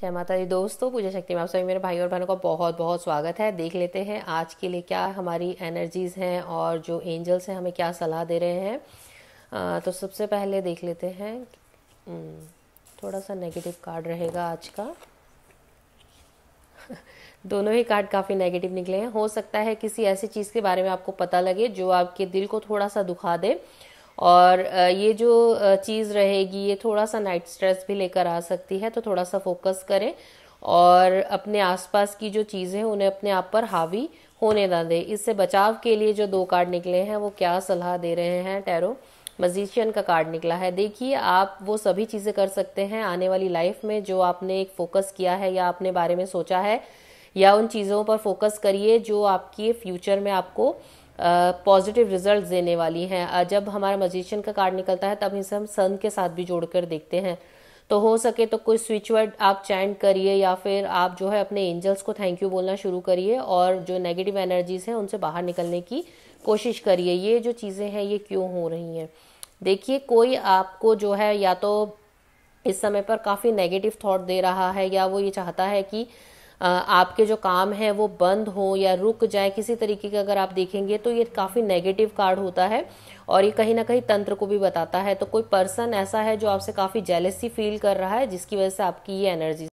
जय माता दी दोस्तों पूजा शक्ति में आप सभी मेरे भाई और बहनों का बहुत बहुत स्वागत है देख लेते हैं आज के लिए क्या हमारी एनर्जीज हैं और जो एंजल्स हैं हमें क्या सलाह दे रहे हैं आ, तो सबसे पहले देख लेते हैं थोड़ा सा नेगेटिव कार्ड रहेगा आज का दोनों ही कार्ड काफ़ी नेगेटिव निकले हैं हो सकता है किसी ऐसी चीज़ के बारे में आपको पता लगे जो आपके दिल को थोड़ा सा दुखा दे और ये जो चीज़ रहेगी ये थोड़ा सा नाइट स्ट्रेस भी लेकर आ सकती है तो थोड़ा सा फोकस करें और अपने आसपास की जो चीज़ें हैं उन्हें अपने आप पर हावी होने ना दें इससे बचाव के लिए जो दो कार्ड निकले हैं वो क्या सलाह दे रहे हैं टैरो मजिशियन का कार्ड निकला है देखिए आप वो सभी चीज़ें कर सकते हैं आने वाली लाइफ में जो आपने एक फोकस किया है या आपने बारे में सोचा है या उन चीज़ों पर फोकस करिए जो आपकी फ्यूचर में आपको पॉजिटिव रिजल्ट देने वाली हैं जब हमारा मजिशियन का कार्ड निकलता है तब इसे हम सन के साथ भी जोड़कर देखते हैं तो हो सके तो कोई स्विच वर्ड आप चैंट करिए या फिर आप जो है अपने एंजल्स को थैंक यू बोलना शुरू करिए और जो नेगेटिव एनर्जीज हैं उनसे बाहर निकलने की कोशिश करिए ये जो चीज़ें हैं ये क्यों हो रही हैं देखिए कोई आपको जो है या तो इस समय पर काफ़ी नेगेटिव थॉट दे रहा है या वो ये चाहता है कि आपके जो काम है वो बंद हो या रुक जाए किसी तरीके का अगर आप देखेंगे तो ये काफ़ी नेगेटिव कार्ड होता है और ये कहीं ना कहीं तंत्र को भी बताता है तो कोई पर्सन ऐसा है जो आपसे काफ़ी जेलेसी फील कर रहा है जिसकी वजह से आपकी ये एनर्जी